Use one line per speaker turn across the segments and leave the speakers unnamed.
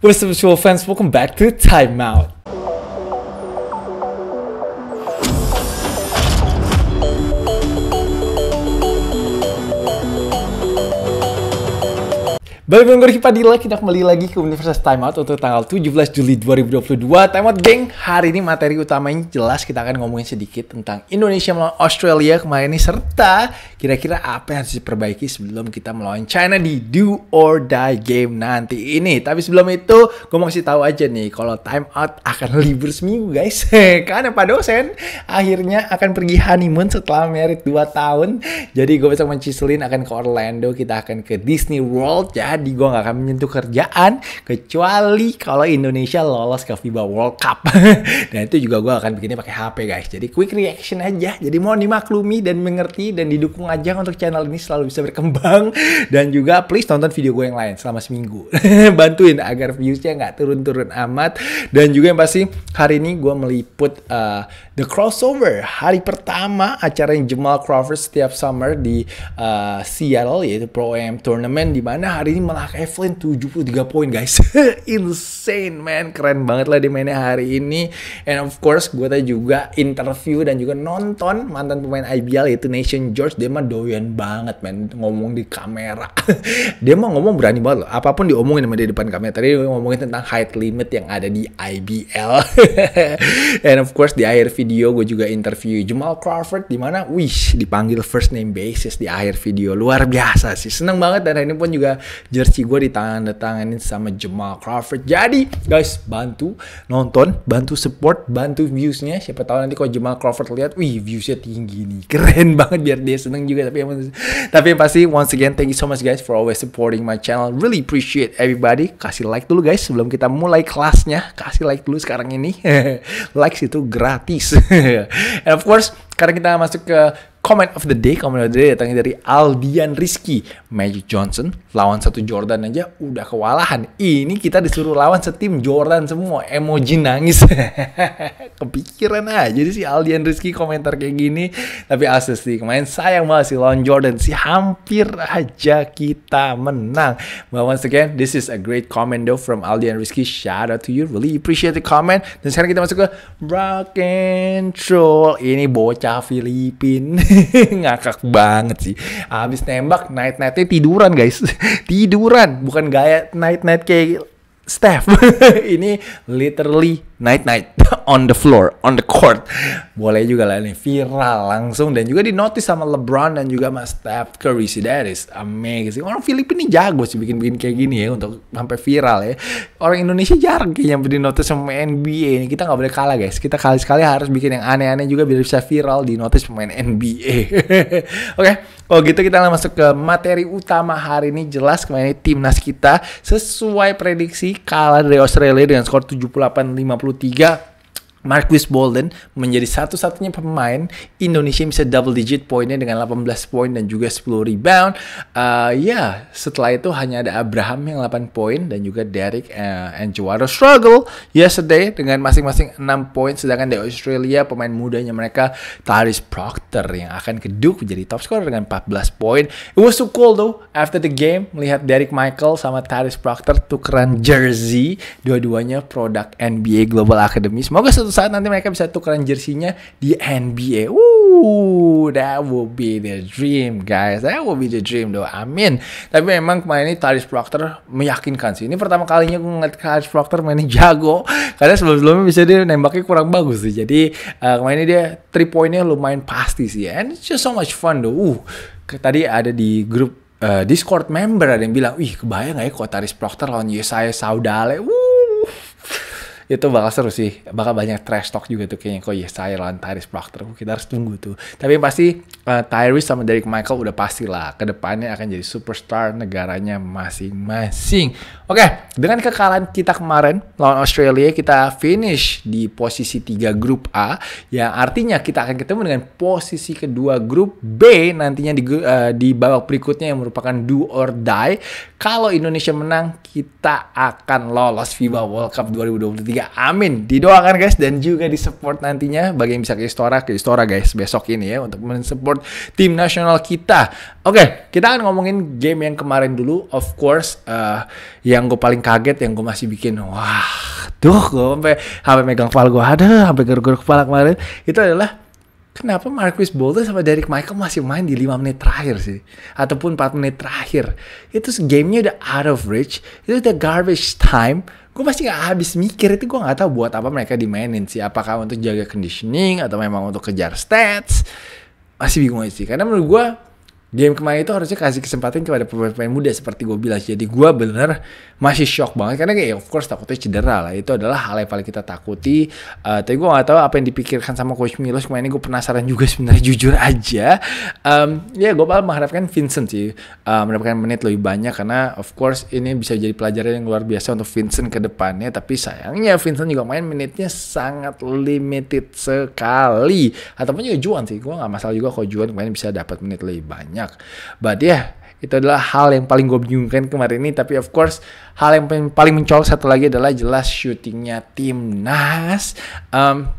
What's up, virtual fans? Welcome back to Timeout. Baik bang minggu Padilla, kita kembali lagi ke Universitas Time Out untuk tanggal 17 Juli 2022. Time Out, geng! Hari ini materi utamanya jelas kita akan ngomongin sedikit tentang Indonesia melawan Australia kemarin ini, serta kira-kira apa yang harus diperbaiki sebelum kita melawan China di do or die game nanti ini. Tapi sebelum itu, gue mau kasih tahu aja nih, kalau Time Out akan libur seminggu, guys. Karena Pak dosen akhirnya akan pergi honeymoon setelah merit 2 tahun. Jadi gue bisa menciselin akan ke Orlando, kita akan ke Disney World, ya jadi gue gak akan menyentuh kerjaan kecuali kalau Indonesia lolos ke FIBA World Cup. dan itu juga gue akan bikinnya pakai HP guys. Jadi quick reaction aja. Jadi mohon dimaklumi dan mengerti dan didukung aja untuk channel ini selalu bisa berkembang dan juga please tonton video gue yang lain selama seminggu. Bantuin agar viewsnya gak turun-turun amat dan juga yang pasti hari ini gue meliput uh, the crossover hari pertama acara yang Jamal Crawford setiap summer di uh, Seattle yaitu Pro Am Tournament di mana hari ini malah Evelyn 73 poin guys. Insane man, keren banget lah dia mainnya hari ini. And of course gue tadi juga interview dan juga nonton mantan pemain IBL yaitu Nation George. Dia mah doyan banget man ngomong di kamera. dia mah ngomong berani banget loh. Apapun diomongin sama dia di depan kamera. Tadi dia ngomongin tentang height limit yang ada di IBL. And of course di akhir video gue juga interview Jamal Crawford dimana wish dipanggil first name basis di akhir video. Luar biasa sih. Seneng banget dan hari ini pun juga jersey gue ditanganin sama Jamal Crawford. Jadi guys bantu nonton, bantu support, bantu viewsnya. Siapa tahu nanti kalau Jamal Crawford lihat, wih viewsnya tinggi nih, keren banget biar dia seneng juga. Tapi yang tapi yang pasti once again thank you so much guys for always supporting my channel. Really appreciate everybody. Kasih like dulu guys sebelum kita mulai kelasnya. Kasih like dulu sekarang ini. Likes itu gratis. And of course, karena kita masuk ke Comment of the day, comment of the day datangnya dari Aldian Rizky. Magic Johnson lawan satu Jordan aja udah kewalahan. Ini kita disuruh lawan setim Jordan semua. Emoji nangis. Kepikiran aja si Aldian Rizky komentar kayak gini. Tapi asus sih kemarin sayang banget sih lawan Jordan si hampir aja kita menang. But once again, this is a great comment though from Aldian Rizky. Shout out to you. Really appreciate the comment. Dan sekarang kita masuk ke Rock and Troll. Ini bocah Filipina. ngakak banget sih habis nembak night nightnya tiduran guys tiduran bukan gaya night night kayak Steph ini literally night night on the floor, on the court. Boleh juga lah ini viral langsung dan juga di notice sama LeBron dan juga sama Steph Curry sih. That is amazing. Orang Filipina jago sih bikin-bikin kayak gini ya untuk sampai viral ya. Orang Indonesia jarang kayaknya di notice sama NBA ini. Kita nggak boleh kalah guys. Kita kali-sekali harus bikin yang aneh-aneh juga biar bisa viral di notice pemain NBA. Oke, okay. kalau gitu kita masuk ke materi utama hari ini. Jelas kemarin timnas kita sesuai prediksi kalah dari Australia dengan skor 78 53 Marquis Bolden menjadi satu-satunya pemain Indonesia yang bisa double digit poinnya dengan 18 poin dan juga 10 rebound. Uh, ya, yeah, setelah itu hanya ada Abraham yang 8 poin dan juga Derek uh, and Juara struggle yesterday dengan masing-masing 6 poin sedangkan di Australia pemain mudanya mereka Taris Proctor yang akan keduk menjadi top scorer dengan 14 poin. It was so cool though after the game melihat Derek Michael sama Taris Proctor tukeran jersey dua-duanya produk NBA Global Academy. Semoga suatu saat nanti mereka bisa tukeran jersinya di NBA. Woo, that will be the dream guys. That will be the dream though. Amin. Tapi memang kemarin ini Taris Proctor meyakinkan sih. Ini pertama kalinya gue ngeliat Taris Proctor mainnya jago. Karena sebelum-sebelumnya bisa dia nembaknya kurang bagus sih. Jadi uh, kemarin ini dia three pointnya lumayan pasti sih. And it's just so much fun though. Uh, tadi ada di grup uh, Discord member ada yang bilang, wih kebayang gak ya kalau Taris Proctor lawan Yesaya Saudale. Wuh, itu bakal seru sih bakal banyak trash talk juga tuh kayaknya kok ya saya lawan Tyrese Proctor kita harus tunggu tuh tapi yang pasti uh, Tyrese sama Derek Michael udah pasti lah kedepannya akan jadi superstar negaranya masing-masing oke okay, dengan kekalahan kita kemarin lawan Australia kita finish di posisi 3 grup A yang artinya kita akan ketemu dengan posisi kedua grup B nantinya di, uh, di babak berikutnya yang merupakan do or die kalau Indonesia menang kita akan lolos FIBA World Cup 2023 3. Amin. Didoakan guys dan juga disupport nantinya bagi yang bisa ke Istora, ke Istora guys besok ini ya untuk mensupport tim nasional kita. Oke, okay, kita akan ngomongin game yang kemarin dulu. Of course, uh, yang gue paling kaget yang gue masih bikin wah, tuh gue sampai sampai megang kepala gue ada sampai geruk-geruk kepala kemarin itu adalah kenapa Marquis Bolton sama Derek Michael masih main di 5 menit terakhir sih ataupun 4 menit terakhir itu gamenya udah out of reach itu udah garbage time gue pasti nggak habis mikir itu gue nggak tahu buat apa mereka dimainin sih apakah untuk jaga conditioning atau memang untuk kejar stats masih bingung sih karena menurut gue game kemarin itu harusnya kasih kesempatan kepada pemain-pemain muda seperti gue bilang jadi gue bener masih shock banget karena kayak of course takutnya cedera lah itu adalah hal yang paling kita takuti uh, tapi gue gak tahu apa yang dipikirkan sama coach Milos kemarin ini gue penasaran juga sebenarnya jujur aja um, ya yeah, gue malah mengharapkan Vincent sih uh, mendapatkan menit lebih banyak karena of course ini bisa jadi pelajaran yang luar biasa untuk Vincent ke depannya tapi sayangnya Vincent juga main menitnya sangat limited sekali ataupun juga Juan sih gue gak masalah juga kalau Juan kemarin bisa dapat menit lebih banyak banyak. But yeah, itu adalah hal yang paling gue bingungkan kemarin ini. Tapi of course, hal yang paling, mencolok satu lagi adalah jelas syutingnya timnas. Um,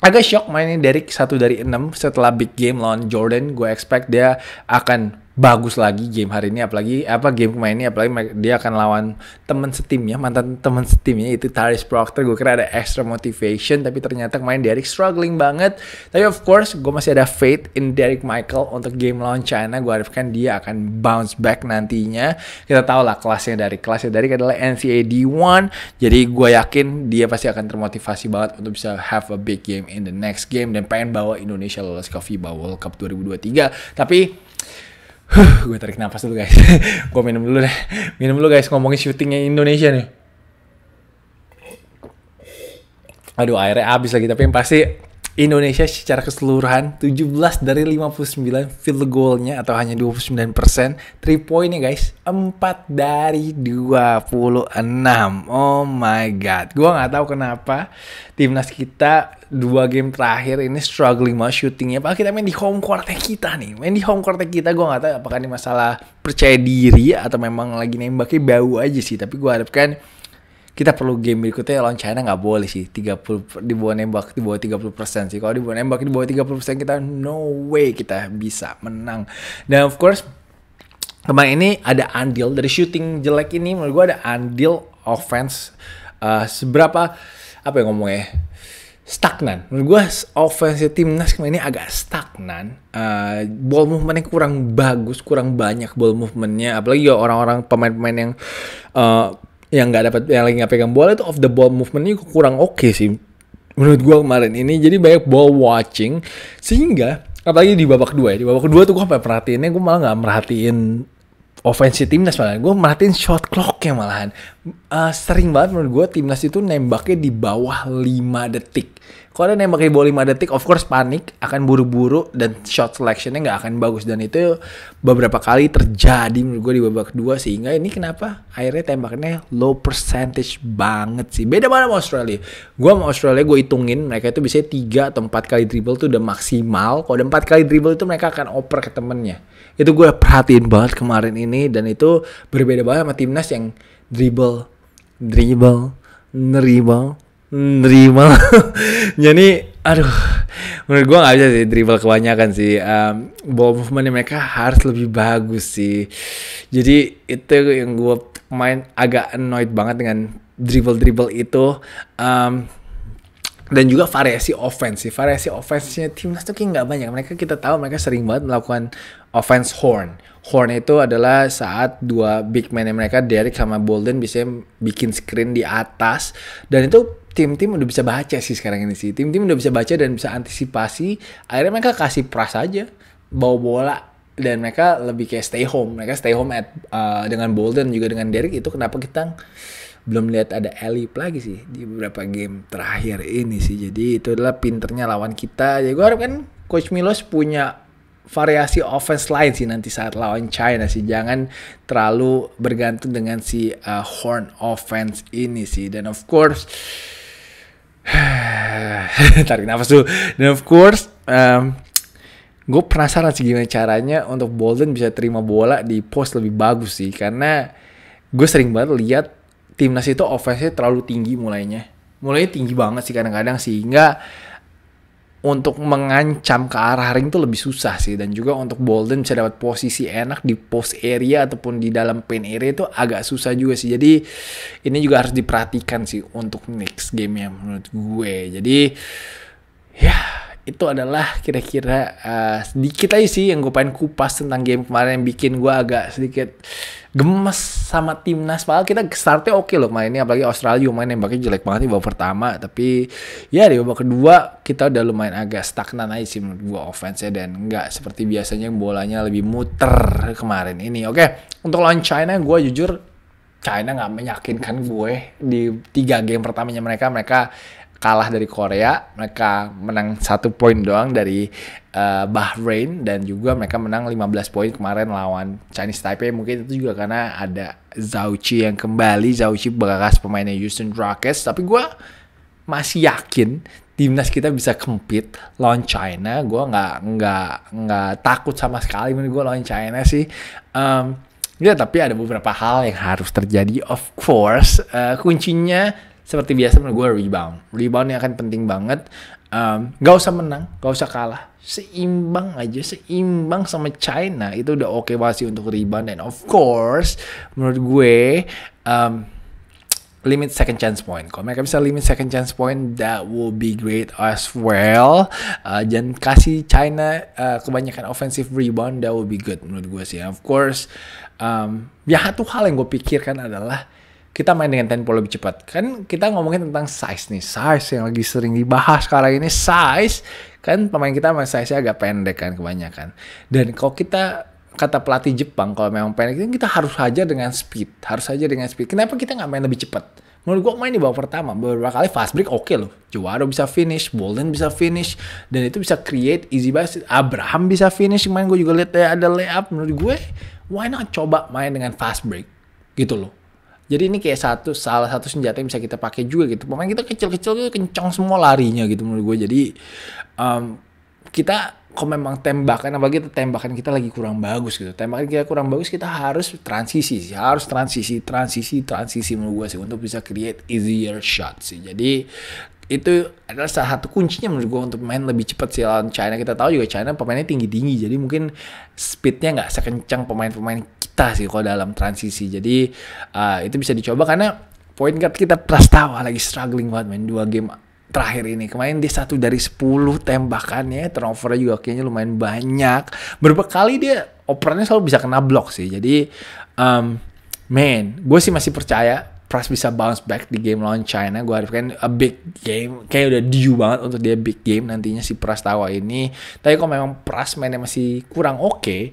agak shock mainnya Derek satu dari enam setelah big game lawan Jordan. Gue expect dia akan bagus lagi game hari ini apalagi apa game kemarin ini apalagi dia akan lawan teman setimnya mantan teman setimnya itu Taris Proctor gue kira ada extra motivation tapi ternyata kemarin Derek struggling banget tapi of course gue masih ada faith in Derek Michael untuk game lawan China gue harapkan dia akan bounce back nantinya kita tahu lah kelasnya dari kelasnya dari adalah NCAA D1 jadi gue yakin dia pasti akan termotivasi banget untuk bisa have a big game in the next game dan pengen bawa Indonesia lolos ke FIBA World Cup 2023 tapi Huh, gue tarik nafas dulu guys. gue minum dulu deh. Minum dulu guys ngomongin syutingnya Indonesia nih. Aduh airnya habis lagi tapi yang pasti Indonesia secara keseluruhan 17 dari 59 field goalnya atau hanya 29 persen. Three ya guys 4 dari 26. Oh my god, gua nggak tahu kenapa timnas kita dua game terakhir ini struggling banget shootingnya. Pak kita main di home courtnya kita nih, main di home courtnya kita. Gua nggak tahu apakah ini masalah percaya diri atau memang lagi nembaknya bau aja sih. Tapi gua harapkan kita perlu game berikutnya lawan China nggak boleh sih 30 di bawah nembak di bawah 30 persen sih kalau di bawah nembak di bawah 30 persen kita no way kita bisa menang dan of course kemarin ini ada andil dari shooting jelek ini menurut gua ada andil offense uh, seberapa apa yang ngomongnya stagnan. Menurut gua offense timnas kemarin ini agak stagnan. Uh, ball movementnya kurang bagus, kurang banyak ball movementnya. Apalagi ya orang-orang pemain-pemain yang uh, yang nggak dapat yang lagi nggak pegang bola itu off the ball movement ini kurang oke okay sih menurut gue kemarin ini jadi banyak ball watching sehingga apalagi di babak kedua ya di babak kedua tuh gue apa perhatiinnya gue malah nggak merhatiin ofensi timnas malah gue merhatiin shot clock yang malahan uh, sering banget menurut gue timnas itu nembaknya di bawah 5 detik kalau ada nembak di bawah 5 detik, of course panik, akan buru-buru dan shot selectionnya nggak akan bagus dan itu beberapa kali terjadi menurut gue di babak kedua sehingga ini kenapa akhirnya tembakannya low percentage banget sih. Beda banget sama Australia. Gue sama Australia gue hitungin mereka itu bisa 3 atau 4 kali dribble tuh udah maksimal. Kalau udah 4 kali dribble itu mereka akan oper ke temennya. Itu gue perhatiin banget kemarin ini dan itu berbeda banget sama timnas yang dribble, dribble, neribble, nerima jadi aduh menurut gue gak bisa sih dribble kebanyakan sih um, ball movementnya mereka harus lebih bagus sih jadi itu yang gue main agak annoyed banget dengan dribble dribble itu um, dan juga variasi offense sih variasi offense-nya timnas tuh kayak nggak banyak mereka kita tahu mereka sering banget melakukan offense horn Horn itu adalah saat dua big man mereka Derek sama Bolden bisa bikin screen di atas dan itu tim-tim udah bisa baca sih sekarang ini sih. Tim-tim udah bisa baca dan bisa antisipasi. Akhirnya mereka kasih pras aja bawa bola dan mereka lebih kayak stay home. Mereka stay home at uh, dengan Bolden juga dengan Derek itu kenapa kita belum lihat ada Elip lagi sih di beberapa game terakhir ini sih. Jadi itu adalah pinternya lawan kita. Jadi ya, gue kan Coach Milos punya variasi offense lain sih nanti saat lawan China sih. Jangan terlalu bergantung dengan si uh, horn offense ini sih. Dan of course, tarik nafas tuh Dan of course, um, gue penasaran sih gimana caranya untuk Bolden bisa terima bola di post lebih bagus sih. Karena gue sering banget lihat timnas itu offense-nya terlalu tinggi mulainya. Mulainya tinggi banget sih kadang-kadang sehingga untuk mengancam ke arah ring tuh lebih susah sih dan juga untuk Bolden bisa dapat posisi enak di post area ataupun di dalam pen area itu agak susah juga sih jadi ini juga harus diperhatikan sih untuk next game ya menurut gue jadi ya itu adalah kira-kira uh, sedikit aja sih yang gue pengen kupas tentang game kemarin yang bikin gue agak sedikit gemes sama timnas. Padahal kita startnya oke okay loh mainnya, apalagi Australia main yang nembaknya jelek banget di babak pertama. Tapi ya di babak kedua kita udah lumayan agak stagnan aja sih menurut gue offense-nya dan nggak seperti biasanya bolanya lebih muter kemarin ini. Oke, okay. untuk lawan China gue jujur China nggak meyakinkan gue di tiga game pertamanya mereka mereka kalah dari Korea, mereka menang satu poin doang dari uh, Bahrain dan juga mereka menang 15 poin kemarin lawan Chinese Taipei. Mungkin itu juga karena ada Zhao yang kembali, Zhao bekas pemainnya Houston Rockets. Tapi gue masih yakin timnas kita bisa kempit lawan China. Gue nggak nggak nggak takut sama sekali menurut gue lawan China sih. Um, ya tapi ada beberapa hal yang harus terjadi. Of course, uh, kuncinya seperti biasa menurut gue rebound. Rebound yang akan penting banget. Um, gak usah menang, gak usah kalah. Seimbang aja, seimbang sama China itu udah oke okay banget sih untuk rebound. And of course, menurut gue um, limit second chance point. Kalau mereka bisa limit second chance point, that will be great as well. Uh, eh, jangan kasih China uh, kebanyakan offensive rebound, that will be good menurut gue sih. Of course, um, ya satu hal yang gue pikirkan adalah kita main dengan tempo lebih cepat. Kan kita ngomongin tentang size nih, size yang lagi sering dibahas sekarang ini size kan pemain kita main size-nya agak pendek kan kebanyakan. Dan kalau kita kata pelatih Jepang kalau memang pendek kita harus aja dengan speed, harus aja dengan speed. Kenapa kita nggak main lebih cepat? Menurut gue main di bawah pertama beberapa kali fast break oke okay loh. Juwaro bisa finish, Bolden bisa finish, dan itu bisa create easy basket. Abraham bisa finish, main gue juga lihat eh, ada layup. Menurut gue, why not coba main dengan fast break gitu loh jadi ini kayak satu salah satu senjata yang bisa kita pakai juga gitu. Pemain kita kecil-kecil tuh gitu, kencang semua larinya gitu menurut gue. Jadi um, kita kalau memang tembakan apa gitu tembakan kita lagi kurang bagus gitu. Tembakan kita kurang bagus kita harus transisi sih. Harus transisi, transisi, transisi menurut gue sih untuk bisa create easier shots sih. Jadi itu adalah salah satu kuncinya menurut gue untuk main lebih cepat sih lawan China kita tahu juga China pemainnya tinggi tinggi jadi mungkin speednya nggak sekencang pemain-pemain Iniesta sih kalau dalam transisi. Jadi uh, itu bisa dicoba karena point guard kita Prastawa lagi struggling buat main dua game terakhir ini. Kemarin dia satu dari 10 tembakannya, turnover juga kayaknya lumayan banyak. Berapa kali dia operannya selalu bisa kena blok sih. Jadi um, man, gue sih masih percaya Pras bisa bounce back di game lawan China. Gue harapkan a big game. Kayak udah due banget untuk dia big game nantinya si Pras Tawa ini. Tapi kalau memang Pras mainnya masih kurang oke,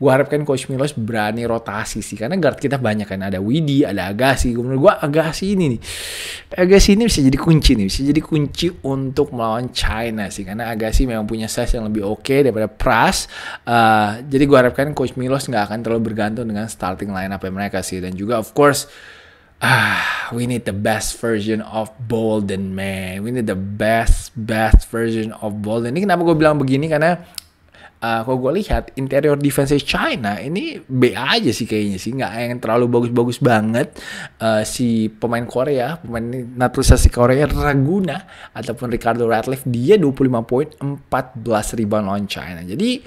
gue harapkan Coach Milos berani rotasi sih karena guard kita banyak kan ada Widi ada Agassi gue menurut gue Agassi ini nih Agassi ini bisa jadi kunci nih bisa jadi kunci untuk melawan China sih karena Agassi memang punya size yang lebih oke okay daripada Pras uh, jadi gue harapkan Coach Milos nggak akan terlalu bergantung dengan starting line up mereka sih dan juga of course ah, we need the best version of Bolden man, we need the best best version of Bolden. Ini kenapa gue bilang begini karena uh, kalau gue lihat interior defense China ini B aja sih kayaknya sih nggak yang terlalu bagus-bagus banget uh, si pemain Korea pemain naturalisasi Korea Raguna ataupun Ricardo Ratliff dia 25 poin 14 rebound lawan China jadi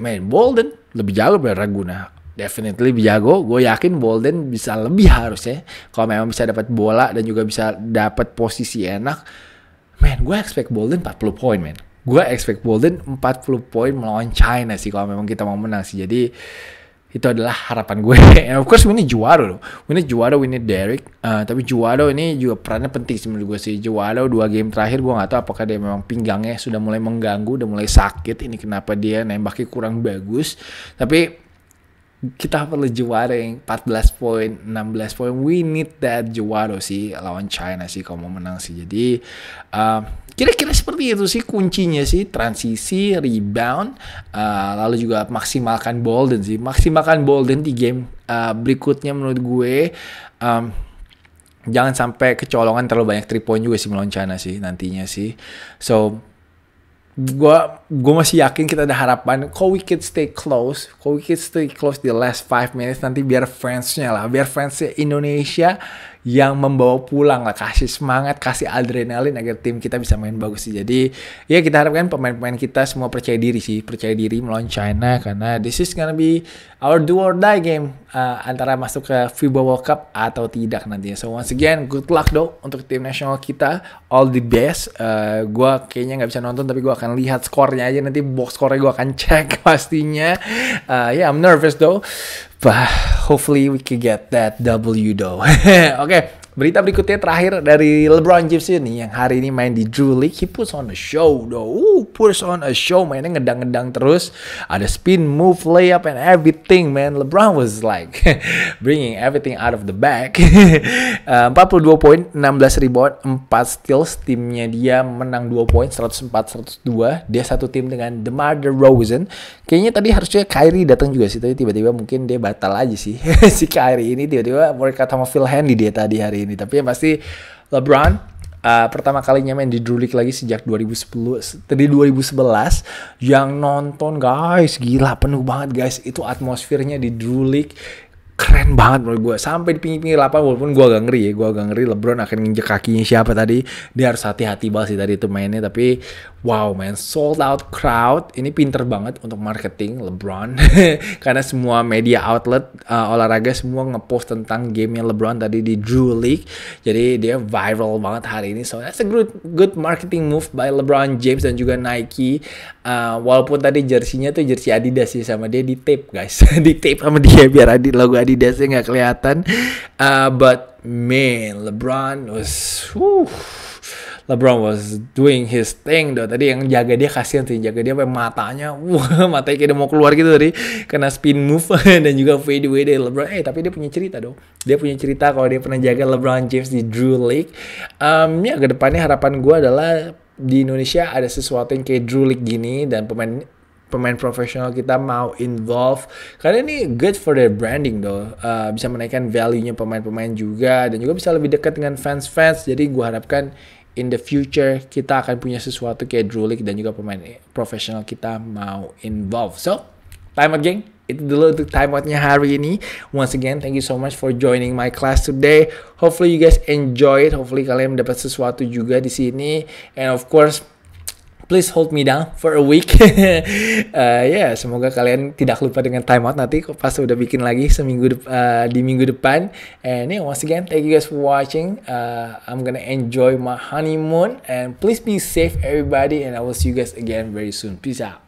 main Bolden lebih jago dari Raguna definitely jago. Gue yakin Bolden bisa lebih harusnya. Kalau memang bisa dapat bola dan juga bisa dapat posisi enak. Man, gue expect Bolden 40 poin, man gue expect Bolden 40 poin melawan China sih kalau memang kita mau menang sih. Jadi itu adalah harapan gue. And of course we need Juwado loh. We need Juwado, we need Derek. Uh, tapi Juwado ini juga perannya penting sih menurut gue sih. Juwado dua game terakhir gue gak tahu apakah dia memang pinggangnya sudah mulai mengganggu, udah mulai sakit. Ini kenapa dia nembaknya kurang bagus. Tapi kita perlu juara yang 14 poin, 16 poin. We need that juara sih lawan China sih kalau mau menang sih. Jadi kira uh, kira-kira seperti itu sih kuncinya sih transisi, rebound, uh, lalu juga maksimalkan Bolden sih. Maksimalkan Bolden di game uh, berikutnya menurut gue. Um, jangan sampai kecolongan terlalu banyak three point juga sih melawan China sih nantinya sih. So gua gua masih yakin kita ada harapan kok we could stay close kok we could stay close di last five minutes nanti biar fansnya lah biar fansnya Indonesia yang membawa pulang lah, kasih semangat, kasih adrenalin agar tim kita bisa main bagus sih. Jadi ya kita harapkan pemain-pemain kita semua percaya diri sih, percaya diri melawan China karena this is gonna be our do or die game uh, antara masuk ke FIBA World Cup atau tidak nantinya. So once again, good luck do untuk tim nasional kita, all the best. Uh, gue kayaknya nggak bisa nonton tapi gue akan lihat skornya aja nanti box skornya gue akan cek pastinya. Uh, ya yeah, I'm nervous though. But hopefully we can get that W though. okay, Berita berikutnya terakhir dari LeBron James ini yang hari ini main di Drew League. He puts on a show though. Ooh, puts on a show. Mainnya ngedang-ngedang terus. Ada spin move, layup, and everything man. LeBron was like bringing everything out of the bag. 42 eh, poin, 16 rebound, 4 steals. Timnya dia menang 2 poin, 104-102. Dia satu tim dengan DeMar Rosen, Kayaknya tadi harusnya Kyrie datang juga sih. Tapi tiba-tiba mungkin dia batal aja sih. si Kyrie ini tiba-tiba mereka sama Phil Handy dia tadi hari ini ini. Tapi yang pasti LeBron uh, pertama kalinya main di Drew League lagi sejak 2010 tadi 2011 yang nonton guys gila penuh banget guys itu atmosfernya di Drew League keren banget menurut gue sampai di pinggir-pinggir lapang walaupun gue agak ngeri ya gue agak ngeri LeBron akan nginjek kakinya siapa tadi dia harus hati-hati banget sih tadi itu mainnya tapi wow man, sold out crowd. Ini pinter banget untuk marketing LeBron. Karena semua media outlet uh, olahraga semua ngepost tentang gamenya LeBron tadi di Drew League. Jadi dia viral banget hari ini. So that's a good, good marketing move by LeBron James dan juga Nike. Uh, walaupun tadi jersinya tuh jersey Adidas sih sama dia di tape guys. di tape sama dia biar Adi, logo Adidasnya nggak kelihatan. Uh, but man, LeBron was... Whew, LeBron was doing his thing tuh tadi yang jaga dia kasihan sih. jaga dia sampai matanya wah matanya kayak dia mau keluar gitu tadi kena spin move dan juga fade away dari LeBron eh tapi dia punya cerita dong dia punya cerita kalau dia pernah jaga LeBron James di Drew League um, ya kedepannya harapan gue adalah di Indonesia ada sesuatu yang kayak Drew League gini dan pemain pemain profesional kita mau involve karena ini good for their branding doh uh, eh, bisa menaikkan value-nya pemain-pemain juga dan juga bisa lebih dekat dengan fans-fans jadi gue harapkan in the future kita akan punya sesuatu kayak Drew dan juga pemain profesional kita mau involve. So, time out geng. Itu dulu untuk time outnya hari ini. Once again, thank you so much for joining my class today. Hopefully you guys enjoy it. Hopefully kalian dapat sesuatu juga di sini. And of course, please hold me down for a week. uh, ya, yeah, semoga kalian tidak lupa dengan timeout nanti pas udah bikin lagi seminggu uh, di minggu depan. And yeah, once again, thank you guys for watching. Uh, I'm gonna enjoy my honeymoon and please be safe everybody and I will see you guys again very soon. Peace out.